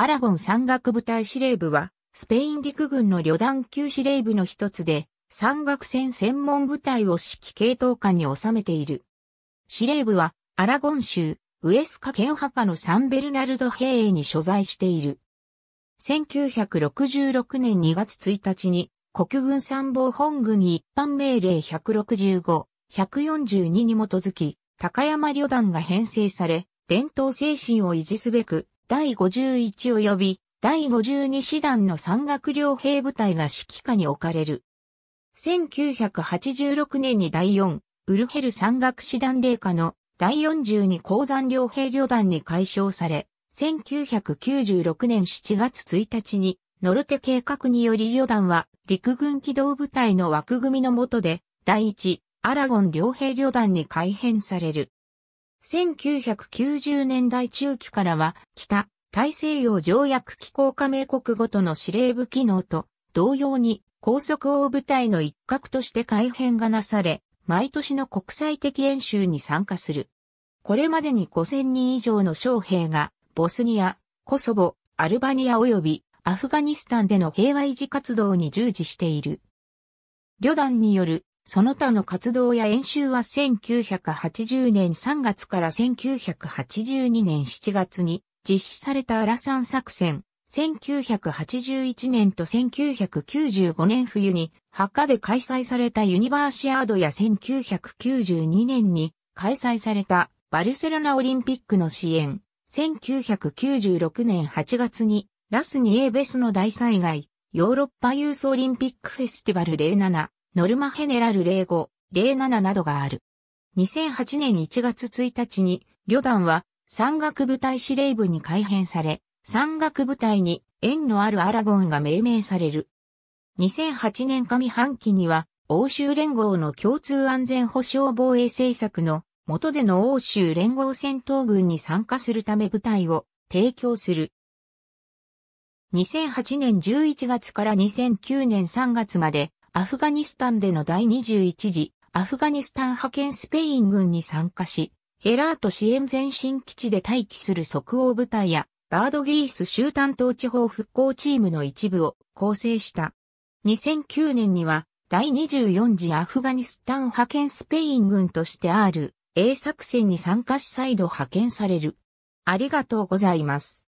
アラゴン山岳部隊司令部は、スペイン陸軍の旅団級司令部の一つで、山岳戦専門部隊を指揮系統下に収めている。司令部は、アラゴン州、ウエスカ県墓のサンベルナルド兵営に所在している。1966年2月1日に、国軍参謀本軍に一般命令165、142に基づき、高山旅団が編成され、伝統精神を維持すべく、第51及び第52師団の山岳両兵部隊が指揮下に置かれる。1986年に第4、ウルヘル山岳師団霊下の第42鉱山両兵旅団に改称され、1996年7月1日に、ノルテ計画により旅団は陸軍機動部隊の枠組みの下で、第1、アラゴン両兵旅団に改編される。1990年代中期からは、北、大西洋条約機構加盟国ごとの司令部機能と、同様に、高速大部隊の一角として改編がなされ、毎年の国際的演習に参加する。これまでに5000人以上の将兵が、ボスニア、コソボ、アルバニア及びアフガニスタンでの平和維持活動に従事している。旅団によるその他の活動や演習は1980年3月から1982年7月に実施されたアラサン作戦、1981年と1995年冬に、墓で開催されたユニバーシアードや1992年に開催されたバルセロナオリンピックの支援、1996年8月にラスニエーベスの大災害、ヨーロッパユースオリンピックフェスティバル07、ノルマヘネラル05、07などがある。2008年1月1日に、旅団は山岳部隊司令部に改編され、山岳部隊に縁のあるアラゴンが命名される。2008年上半期には、欧州連合の共通安全保障防衛政策の元での欧州連合戦闘軍に参加するため部隊を提供する。2008年11月から2009年3月までアフガニスタンでの第21次アフガニスタン派遣スペイン軍に参加し、ヘラート支援前進基地で待機する即応部隊や、バードギース州担当地方復興チームの一部を構成した。2009年には、第24次アフガニスタン派遣スペイン軍として R、A 作戦に参加し再度派遣される。ありがとうございます。